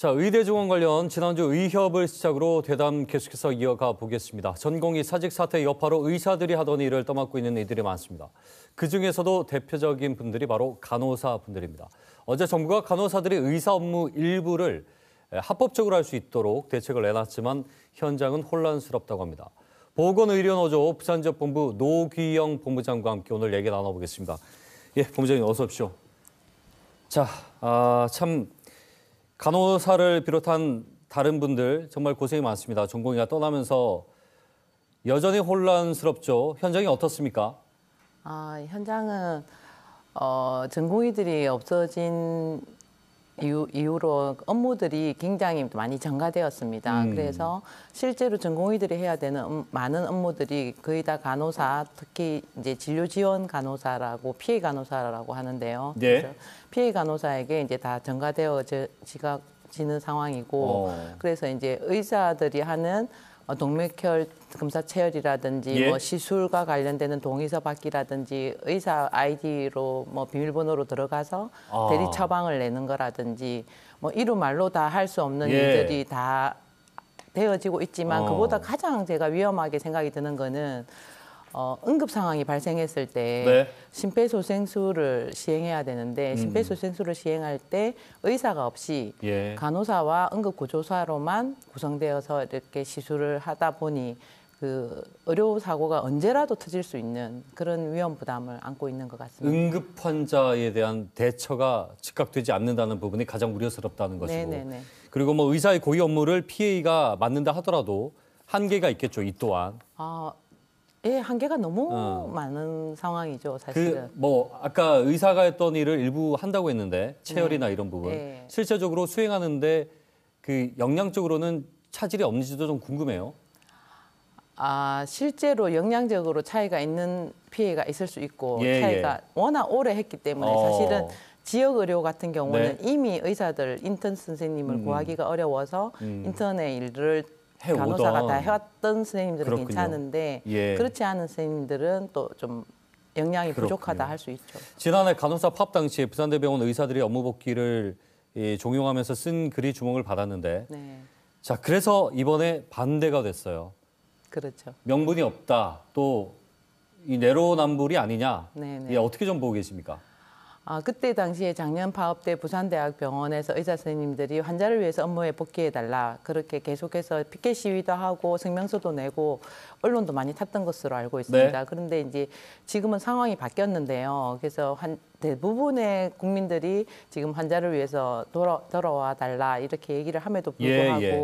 자, 의대증원 관련 지난주 의협을 시작으로 대담 계속해서 이어가 보겠습니다. 전공이 사직 사태 여파로 의사들이 하던 일을 떠맡고 있는 이들이 많습니다. 그중에서도 대표적인 분들이 바로 간호사 분들입니다. 어제 정부가 간호사들이 의사 업무 일부를 합법적으로 할 수 있도록 대책을 내놨지만 현장은 혼란스럽다고 합니다. 보건의료노조 부산지역본부 노귀영 본부장과 함께 오늘 얘기 나눠보겠습니다. 예, 본부장님 어서 오십시오. 자, 아, 참 간호사를 비롯한 다른 분들 정말 고생이 많습니다. 전공의가 떠나면서 여전히 혼란스럽죠. 현장이 어떻습니까? 아, 현장은 어, 전공의들이 없어진 이후, 로 업무들이 굉장히 많이 전가되었습니다. 음. 그래서 실제로 전공의들이 해야 되는 음, 많은 업무들이 거의 다 간호사, 특히 이제 진료 지원 간호사라고 피해 간호사라고 하는데요. 그 예. 피해 간호사에게 이제 다 전가되어 지각 지는 상황이고 오. 어. 그래서 이제 의사들이 하는 어, 동맥혈 검사 체열이라든지 예. 뭐 시술과 관련되는 동의서 받기라든지 의사 아이디로 뭐 비밀번호로 들어가서 아. 대리 처방을 내는 거라든지 뭐 이루 말로 다 할 수 없는 예. 일들이 다 되어지고 있지만 어. 그보다 가장 제가 위험하게 생각이 드는 거는 어, 응급 상황이 발생했을 때 네. 심폐소생술을 시행해야 되는데 음. 심폐소생술을 시행할 때 의사가 없이 예. 간호사와 응급구조사로만 구성되어서 이렇게 시술을 하다 보니 그 의료 사고가 언제라도 터질 수 있는 그런 위험 부담을 안고 있는 것 같습니다. 응급 환자에 대한 대처가 즉각되지 않는다는 부분이 가장 우려스럽다는 것이고 네네네. 그리고 뭐 의사의 고위 업무를 PA가 맡는다 하더라도 한계가 있겠죠. 이 또한. 아, 예, 한계가 너무 어. 많은 상황이죠, 그 사실은. 그뭐 아까 의사가 했던 일을 일부 한다고 했는데 체열이나 네. 이런 부분 네. 실제적으로 수행하는데 그 영양적으로는 차질이 없는지도 좀 궁금해요. 아, 실제로 영양적으로 차이가 있는 피해가 있을 수 있고 예, 예. 차이가 예. 워낙 오래 했기 때문에 어. 사실은 지역 의료 같은 경우는 네. 이미 의사들 인턴 선생님을 음. 음. 구하기가 어려워서 음. 인턴의 일을 해오던. 간호사가 다 해왔던 선생님들은 그렇군요. 괜찮은데 예. 그렇지 않은 선생님들은 또 좀 역량이 그렇군요. 부족하다 할 수 있죠. 지난해 간호사 파업 당시에 부산대병원 의사들이 업무 복귀를 예, 종용하면서 쓴 글이 주목을 받았는데 네. 자 그래서 이번에 반대가 됐어요. 그렇죠. 명분이 없다. 또 이 내로남불이 아니냐. 네, 네. 예, 어떻게 좀 보고 계십니까? 아, 그때 당시에 작년 파업 때 부산대학병원에서 의사 선생님들이 환자를 위해서 업무에 복귀해달라 그렇게 계속해서 피켓 시위도 하고 성명서도 내고 언론도 많이 탔던 것으로 알고 있습니다. 네. 그런데 이제 지금은 상황이 바뀌었는데요. 그래서 한, 대부분의 국민들이 지금 환자를 위해서 돌아, 돌아와 달라 이렇게 얘기를 함에도 불구하고 예, 예.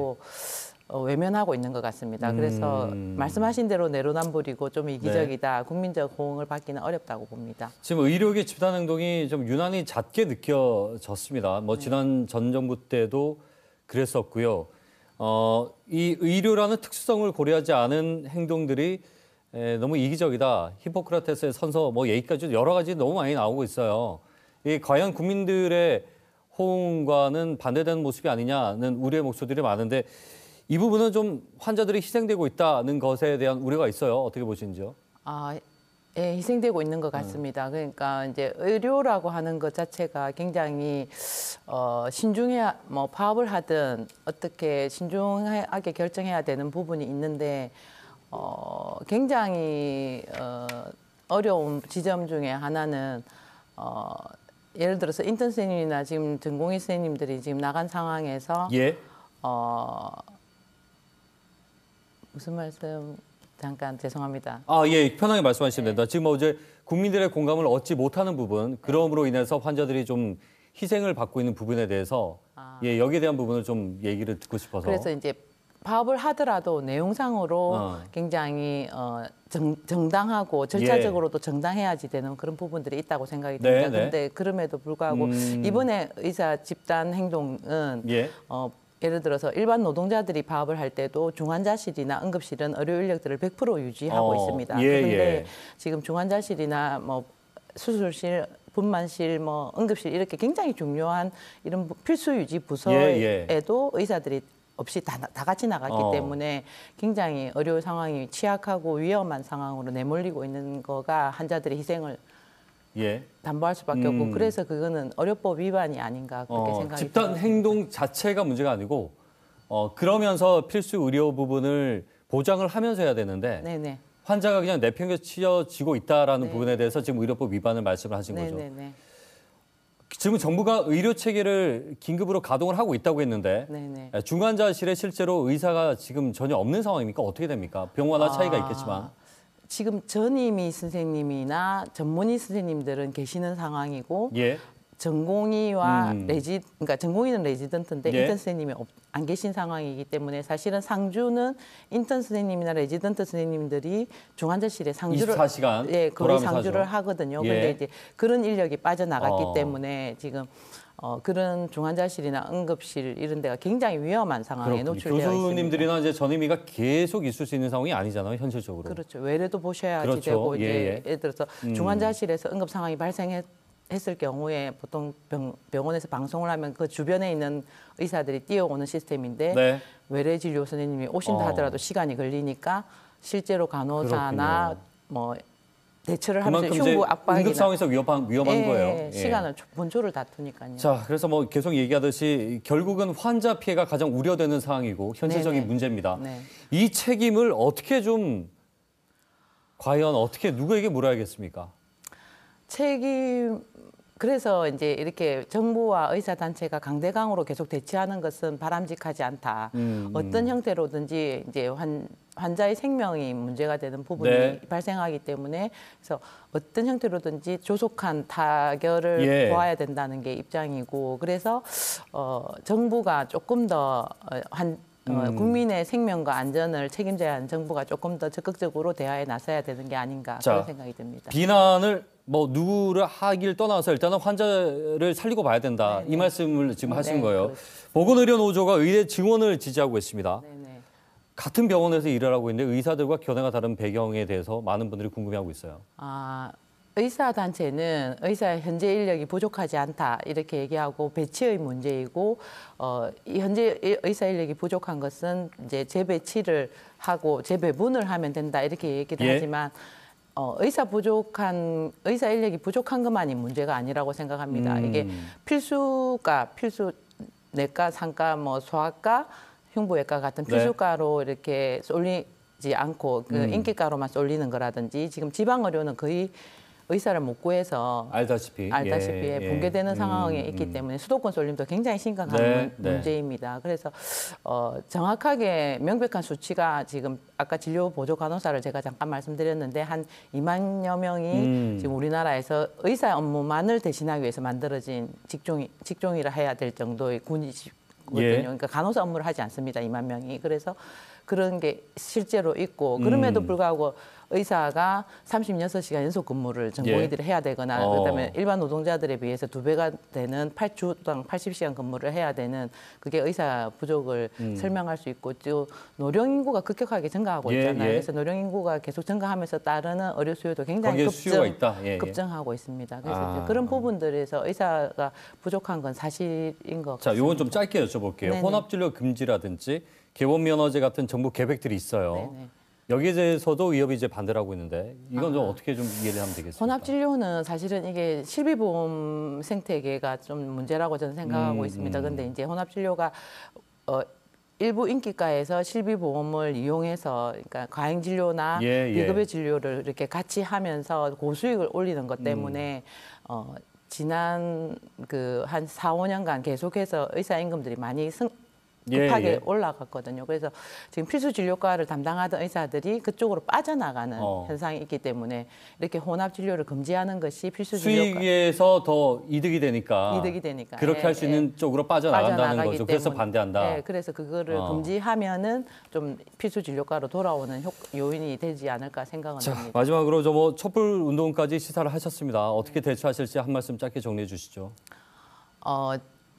어, 외면하고 있는 것 같습니다. 그래서 음. 말씀하신 대로 내로남불이고 좀 이기적이다. 네. 국민적 호응을 받기는 어렵다고 봅니다. 지금 의료계 집단 행동이 좀 유난히 잦게 느껴졌습니다. 뭐 네. 지난 전 정부 때도 그랬었고요. 어, 이 의료라는 특수성을 고려하지 않은 행동들이 에, 너무 이기적이다. 히포크라테스의 선서 뭐 얘기까지 여러 가지 너무 많이 나오고 있어요. 이 과연 국민들의 호응과는 반대되는 모습이 아니냐는 우려의 목소리들이 많은데 이 부분은 좀 환자들이 희생되고 있다는 것에 대한 우려가 있어요. 어떻게 보시는지요? 아, 예, 희생되고 있는 것 같습니다. 음. 그러니까 이제 의료라고 하는 것 자체가 굉장히 어, 신중해 뭐 파업을 하든 어떻게 신중하게 결정해야 되는 부분이 있는데 어, 굉장히 어, 어려운 지점 중에 하나는 어, 예를 들어서 인턴 선생님이나 지금 전공의 선생님들이 지금 나간 상황에서 예. 어, 무슨 말씀 잠깐 죄송합니다. 아, 예, 편하게 말씀하시면 됩니다. 지금 어제 뭐 국민들의 공감을 얻지 못하는 부분, 그럼으로 인해서 환자들이 좀 희생을 받고 있는 부분에 대해서 아. 예, 여기에 대한 부분을 좀 얘기를 듣고 싶어서. 그래서 이제 파업을 하더라도 내용상으로 어. 굉장히 어, 정, 당하고 절차적으로도 예. 정당해야지 되는 그런 부분들이 있다고 생각이 네, 듭니다. 그런데 네. 그럼에도 불구하고 음... 이번에 의사 집단 행동은 예. 어, 예를 들어서 일반 노동자들이 파업을 할 때도 중환자실이나 응급실은 의료 인력들을 100% 유지하고 어, 있습니다. 예, 그런데 예. 지금 중환자실이나 뭐 수술실 분만실, 뭐 응급실 이렇게 굉장히 중요한 이런 필수 유지 예, 예. 부서에도 예, 의사들이 없이 다, 다 같이 나갔기 어. 때문에 굉장히 의료 상황이 취약하고 위험한 상황으로 내몰리고 있는 거가 환자들의 희생을 예. 담보할 수밖에 음. 없고 그래서 그거는 어려법 위반이 아닌가 그렇게 어, 생각이 집단 들어요. 행동 자체가 문제가 아니고 어, 그러면서 필수 의료 부분을 보장을 하면서 해야 되는데 네네. 환자가 그냥 내팽겨치어지고 있다라는 네. 부분에 대해서 지금 의료법 위반을 말씀을 하신 거죠. 네네. 지금 정부가 의료 체계를 긴급으로 가동을 하고 있다고 했는데 네네. 예, 중환자실에 실제로 의사가 지금 전혀 없는 상황입니까? 어떻게 됩니까? 병원화 아... 차이가 있겠지만. 지금 전임이 선생님이나 전문의 선생님들은 계시는 상황이고 예. 전공의와 음. 레지 그러니까 전공의는 레지던트인데 예. 인턴 선생님이 없, 안 계신 상황이기 때문에 사실은 상주는 인턴 선생님이나 레지던트 선생님들이 중환자실에 상주를 24시간 예, 거의 상주를 하죠. 하거든요. 예. 근데 이제 그런 인력이 빠져나갔기 어. 때문에 지금 어, 그런 중환자실이나 응급실 이런 데가 굉장히 위험한 상황에 노출되어 있습니다. 교수님들이나 이제 전임의가 계속 있을 수 있는 상황이 아니잖아요, 현실적으로. 그렇죠. 외래도 보셔야지 그렇죠. 되고 이 예, 예. 를 들어서 음. 중환자실에서 응급 상황이 발생했 했을 경우에 보통 병, 원에서 방송을 하면 그 주변에 있는 의사들이 뛰어오는 시스템인데 네. 외래 진료 선생님이 오신다 어. 하더라도 시간이 걸리니까 실제로 간호사나 그렇군요. 뭐 대처를 하면서 흉부 압박이나 응급 상황에서 위험한 위험한 예, 거예요. 예. 시간을 본조를 다투니까요. 자, 그래서 뭐 계속 얘기하듯이 결국은 환자 피해가 가장 우려되는 상황이고 현실적인 네네. 문제입니다. 네. 이 책임을 어떻게 좀 과연 어떻게 누구에게 물어야겠습니까? 책임 그래서 이제 이렇게 정부와 의사 단체가 강대강으로 계속 대치하는 것은 바람직하지 않다. 음, 음, 어떤 형태로든지 이제 환 환자의 생명이 문제가 되는 부분이 네. 발생하기 때문에 그래서 어떤 형태로든지 조속한 타결을 예. 보아야 된다는 게 입장이고 그래서 어 정부가 조금 더한 어, 어, 음. 국민의 생명과 안전을 책임져야 하는 정부가 조금 더 적극적으로 대화에 나서야 되는 게 아닌가 자, 그런 생각이 듭니다. 비난을 뭐 누구를 하길 떠나서 일단은 환자를 살리고 봐야 된다 네네. 이 말씀을 지금 네, 하신 네 거예요. 그렇습니다. 보건의료노조가 의대 증원을 지지하고 있습니다. 네네. 같은 병원에서 일을 하고 있는데 의사들과 견해가 다른 배경에 대해서 많은 분들이 궁금해하고 있어요. 아 의사 단체는 의사 현재 인력이 부족하지 않다 이렇게 얘기하고 배치의 문제이고 어 현재 의사 인력이 부족한 것은 이제 재배치를 하고 재배분을 하면 된다 이렇게 얘기를 예. 하지만. 어, 의사 부족한 의사 인력이 부족한 것만이 문제가 아니라고 생각합니다. 음. 이게 필수과 필수 내과, 상과, 뭐 소아과, 흉부외과 같은 네. 필수과로 네. 이렇게 쏠리지 않고 그 음. 인기과로만 쏠리는 거라든지 지금 지방 의료는 거의 의사를 못 구해서 알다시피 알다시피 예, 예, 붕괴되는 예. 상황에 음, 있기 음. 때문에 수도권 쏠림도 굉장히 심각한 네, 문, 네. 제입니다 그래서 어, 정확하게 명백한 수치가 지금 아까 진료 보조 간호사를 제가 잠깐 말씀드렸는데 한 2만여 명이 음. 지금 우리나라에서 의사 업무만을 대신하기 위해서 만들어진 직종이 직종이라 해야 될 정도의 군이 예. 거든요 예. 그러니까 간호사 업무를 하지 않습니다. 2만 명이. 그래서 그런 게 실제로 있고 그럼에도 음. 불구하고 의사가 36시간 연속 근무를 전공의들이 예. 해야 되거나 어. 그다음에 일반 노동자들에 비해서 두 배가 되는 8주당 80시간 근무를 해야 되는 그게 의사 부족을 음. 설명할 수 있고 또 노령 인구가 급격하게 증가하고 예, 있잖아요. 예. 그래서 노령 인구가 계속 증가하면서 따르는 의료 수요도 굉장히 급증, 예, 예. 급증하고 있습니다. 그래서 아. 그런 부분들에서 의사가 부족한 건 사실인 것 같습니다. 자, 요건 좀 짧게 여쭤볼게요. 혼합 진료 금지라든지 개원 면허제 같은 정부 계획들이 있어요. 네네. 여기에 대해서도 위협이 이제 반대를 하고 있는데 이건 좀 아. 어떻게 좀 이해를 하면 되겠습니까? 혼합진료는 사실은 이게 실비보험 생태계가 좀 문제라고 저는 생각하고 음, 있습니다. 음. 근데 이제 혼합진료가 어, 일부 인기과에서 실비보험을 이용해서 그러니까 과잉진료나 예, 예, 비급여 진료를 이렇게 같이 하면서 고수익을 올리는 것 음. 때문에 음. 어, 지난 그 한 4, 5년간 계속해서 의사 임금들이 많이 승, 예, 급하게 예, 예. 올라갔거든요. 그래서 지금 필수 진료과를 담당하던 의사들이 그쪽으로 빠져나가는 어. 현상이 있기 때문에 이렇게 혼합 진료를 금지하는 것이 필수 진료과 수익에서 더 이득이 되니까 이득이 되니까 그렇게 예, 할수 예. 있는 쪽으로 빠져나간다는 거죠. 때문에. 그래서 반대한다. 예, 그래서 그거를 어. 금지하면은 좀 필수 진료과로 돌아오는 효, 요인이 되지 않을까 생각은 자, 합니다. 마지막으로 저 뭐 촛불 운동까지 시사를 하셨습니다. 어떻게 대처하실지 한 말씀 짧게 정리해 주시죠. 어,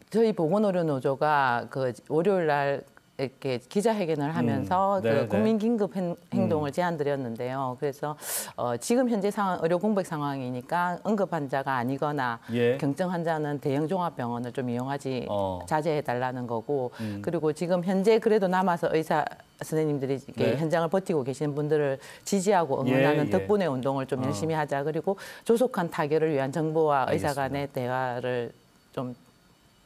저희 보건의료 노조가 그 월요일 날 이렇게 기자회견을 하면서 음, 그 네, 네. 국민 긴급 행동을 음. 제안드렸는데요. 그래서 어, 지금 현재 상황, 의료 공백 상황이니까 응급 환자가 아니거나 예. 경증 환자는 대형 종합병원을 좀 이용하지 어. 자제해 달라는 거고 음. 그리고 지금 현재 그래도 남아서 의사 선생님들이 이렇게 네. 현장을 버티고 계시는 분들을 지지하고 예, 응원하는 예, 예. 덕분의 운동을 좀 어. 열심히 하자 그리고 조속한 타결을 위한 정부와 알겠습니다. 의사 간의 대화를 좀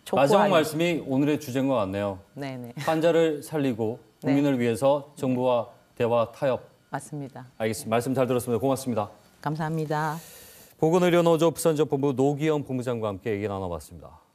족구 마지막 말씀이 오늘의 주제인 것 같네요. 네네. 환자를 살리고 네. 국민을 네. 위해서 정부와 대화 타협. 맞습니다. 알겠습니다. 말씀 잘 들었습니다. 고맙습니다. 감사합니다. 보건의료노조 부산지역본부 노기영 본부장과 함께 얘기 나눠봤습니다.